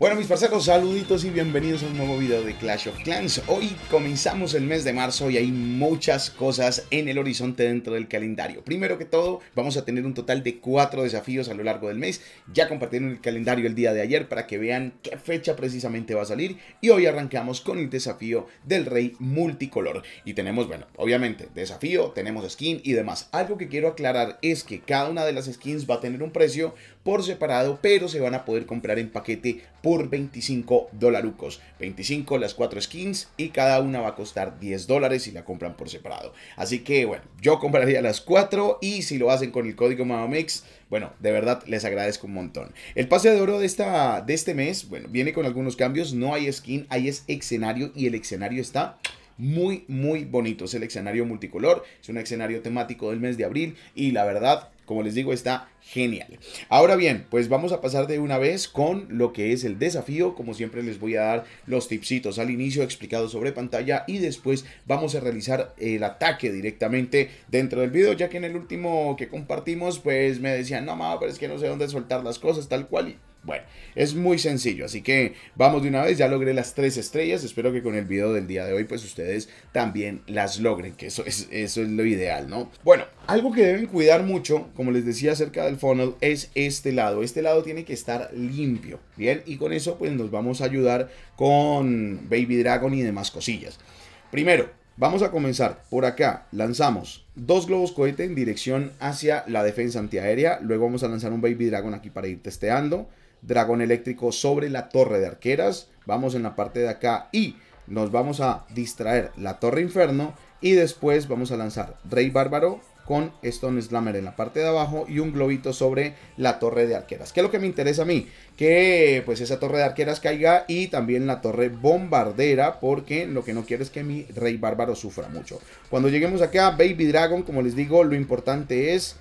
Bueno mis parceros, saluditos y bienvenidos a un nuevo video de Clash of Clans. Hoy comenzamos el mes de marzo y hay muchas cosas en el horizonte dentro del calendario. Primero que todo, vamos a tener un total de cuatro desafíos a lo largo del mes. Ya compartieron el calendario el día de ayer para que vean qué fecha precisamente va a salir. Y hoy arrancamos con el desafío del rey multicolor. Y tenemos, bueno, obviamente desafío, tenemos skin y demás. Algo que quiero aclarar es que cada una de las skins va a tener un precio por separado, pero se van a poder comprar en paquete. Por por 25 dolarucos. 25 las 4 skins y cada una va a costar 10 dólares si la compran por separado. Así que bueno, yo compraría las 4 y si lo hacen con el código MAMAMEX, bueno, de verdad les agradezco un montón. El pase de oro de, esta, de este mes, bueno, viene con algunos cambios. No hay skin, ahí es escenario y el escenario está muy, muy bonito. Es el escenario multicolor, es un escenario temático del mes de abril y la verdad como les digo, está genial. Ahora bien, pues vamos a pasar de una vez con lo que es el desafío. Como siempre les voy a dar los tipsitos al inicio explicados sobre pantalla y después vamos a realizar el ataque directamente dentro del video, ya que en el último que compartimos pues me decían, no, mamá, pero es que no sé dónde soltar las cosas, tal cual. Bueno, es muy sencillo, así que vamos de una vez, ya logré las tres estrellas, espero que con el video del día de hoy pues ustedes también las logren, que eso es, eso es lo ideal, ¿no? Bueno, algo que deben cuidar mucho, como les decía acerca del funnel, es este lado, este lado tiene que estar limpio, ¿bien? Y con eso pues nos vamos a ayudar con Baby Dragon y demás cosillas. Primero, Vamos a comenzar por acá. Lanzamos dos globos cohete en dirección hacia la defensa antiaérea. Luego vamos a lanzar un Baby Dragon aquí para ir testeando dragón eléctrico sobre la torre de arqueras. Vamos en la parte de acá y nos vamos a distraer la torre inferno. Y después vamos a lanzar rey bárbaro con Stone Slammer en la parte de abajo y un globito sobre la torre de arqueras. ¿Qué es lo que me interesa a mí? Que pues esa torre de arqueras caiga y también la torre bombardera porque lo que no quiero es que mi rey bárbaro sufra mucho. Cuando lleguemos acá, Baby Dragon, como les digo, lo importante es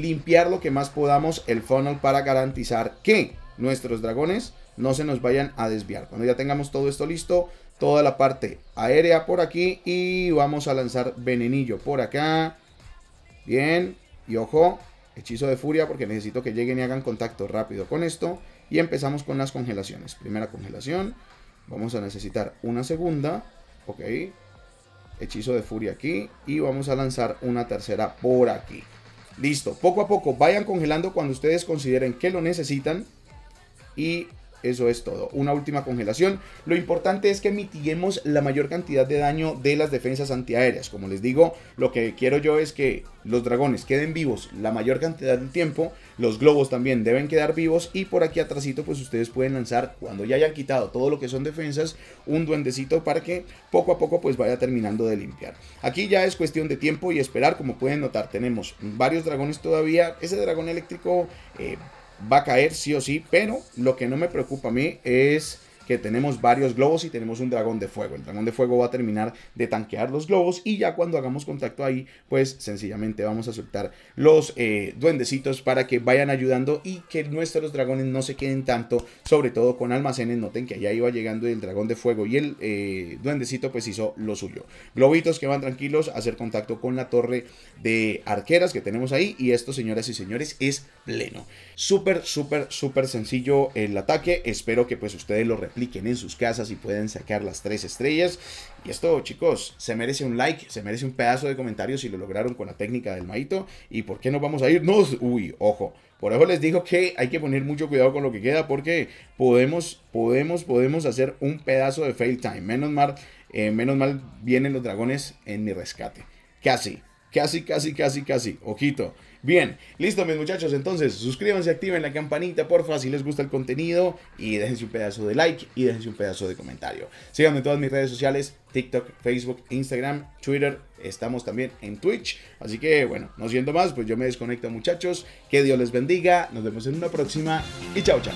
limpiar lo que más podamos el funnel para garantizar que nuestros dragones no se nos vayan a desviar. Cuando ya tengamos todo esto listo, toda la parte aérea por aquí y vamos a lanzar venenillo por acá. Bien, y ojo, hechizo de furia porque necesito que lleguen y hagan contacto rápido con esto. Y empezamos con las congelaciones. Primera congelación, vamos a necesitar una segunda, ok. Hechizo de furia aquí y vamos a lanzar una tercera por aquí. Listo, poco a poco vayan congelando cuando ustedes consideren que lo necesitan. Y eso es todo. Una última congelación. Lo importante es que mitiguemos la mayor cantidad de daño de las defensas antiaéreas. Como les digo, lo que quiero yo es que los dragones queden vivos la mayor cantidad del tiempo. Los globos también deben quedar vivos. Y por aquí atrásito, pues ustedes pueden lanzar, cuando ya hayan quitado todo lo que son defensas, un duendecito para que poco a poco pues vaya terminando de limpiar. Aquí ya es cuestión de tiempo y esperar. Como pueden notar, tenemos varios dragones todavía. Ese dragón eléctrico... Eh, va a caer sí o sí, pero lo que no me preocupa a mí es que tenemos varios globos y tenemos un dragón de fuego. El dragón de fuego va a terminar de tanquear los globos y ya cuando hagamos contacto ahí, pues sencillamente vamos a soltar los eh, duendecitos para que vayan ayudando y que nuestros dragones no se queden tanto, sobre todo con almacenes. Noten que allá iba llegando el dragón de fuego y el eh, duendecito pues hizo lo suyo. Globitos que van tranquilos a hacer contacto con la torre de arqueras que tenemos ahí y esto, señoras y señores, es pleno. Súper, súper, súper sencillo el ataque. Espero que pues ustedes lo repitan cliquen en sus casas y pueden sacar las tres estrellas. Y esto, chicos, se merece un like, se merece un pedazo de comentarios si lo lograron con la técnica del maito. ¿Y por qué no vamos a ir? No, uy, ojo. Por eso les digo que hay que poner mucho cuidado con lo que queda porque podemos, podemos, podemos hacer un pedazo de fail time. Menos mal, eh, menos mal vienen los dragones en mi rescate. Casi, casi, casi, casi, casi. Ojito. Bien, listo mis muchachos, entonces suscríbanse, activen la campanita, porfa, si les gusta el contenido y déjense un pedazo de like y déjense un pedazo de comentario. Síganme en todas mis redes sociales, TikTok, Facebook, Instagram, Twitter, estamos también en Twitch. Así que bueno, no siendo más, pues yo me desconecto muchachos, que Dios les bendiga, nos vemos en una próxima y chao chao.